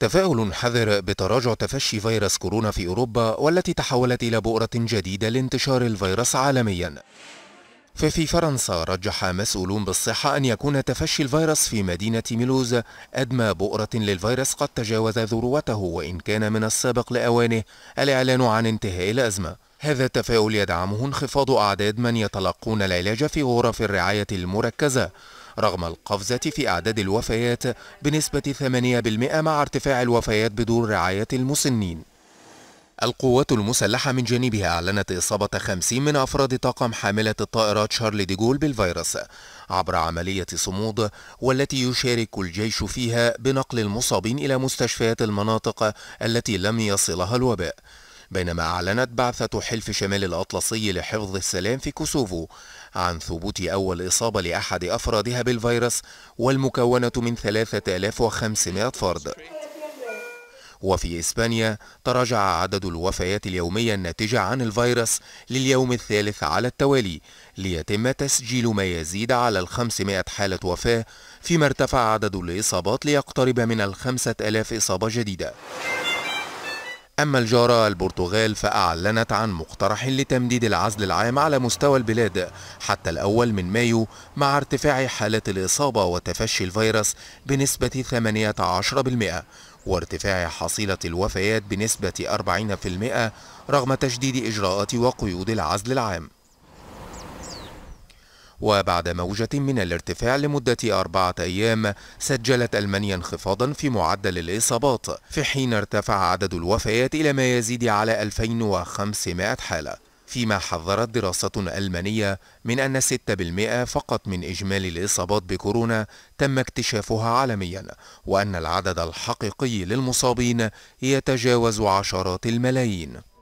تفاؤل حذر بتراجع تفشي فيروس كورونا في أوروبا والتي تحولت إلى بؤرة جديدة لانتشار الفيروس عالميا ففي فرنسا رجح مسؤولون بالصحة أن يكون تفشي الفيروس في مدينة ميلوز أدمى بؤرة للفيروس قد تجاوز ذروته وإن كان من السابق لأوانه الإعلان عن انتهاء الأزمة هذا التفاؤل يدعمه انخفاض أعداد من يتلقون العلاج في غرف الرعاية المركزة رغم القفزة في أعداد الوفيات بنسبة 8% مع ارتفاع الوفيات بدون رعاية المسنين القوات المسلحة من جانبها أعلنت إصابة 50 من أفراد طاقم حاملة الطائرات شارل ديغول بالفيروس عبر عملية صمود والتي يشارك الجيش فيها بنقل المصابين إلى مستشفيات المناطق التي لم يصلها الوباء بينما أعلنت بعثة حلف شمال الأطلسي لحفظ السلام في كوسوفو عن ثبوت أول إصابة لأحد أفرادها بالفيروس والمكونة من 3500 فرد وفي إسبانيا تراجع عدد الوفيات اليومية الناتجة عن الفيروس لليوم الثالث على التوالي ليتم تسجيل ما يزيد على 500 حالة وفاة فيما ارتفع عدد الإصابات ليقترب من 5000 إصابة جديدة أما الجارة البرتغال فأعلنت عن مقترح لتمديد العزل العام على مستوى البلاد حتى الأول من مايو مع ارتفاع حالات الإصابة وتفشي الفيروس بنسبة 18% وارتفاع حصيلة الوفيات بنسبة 40% رغم تشديد إجراءات وقيود العزل العام وبعد موجة من الارتفاع لمدة أربعة أيام سجلت ألمانيا انخفاضا في معدل الإصابات في حين ارتفع عدد الوفيات إلى ما يزيد على 2500 حالة فيما حذرت دراسة ألمانية من أن 6% فقط من إجمالي الإصابات بكورونا تم اكتشافها عالميا وأن العدد الحقيقي للمصابين يتجاوز عشرات الملايين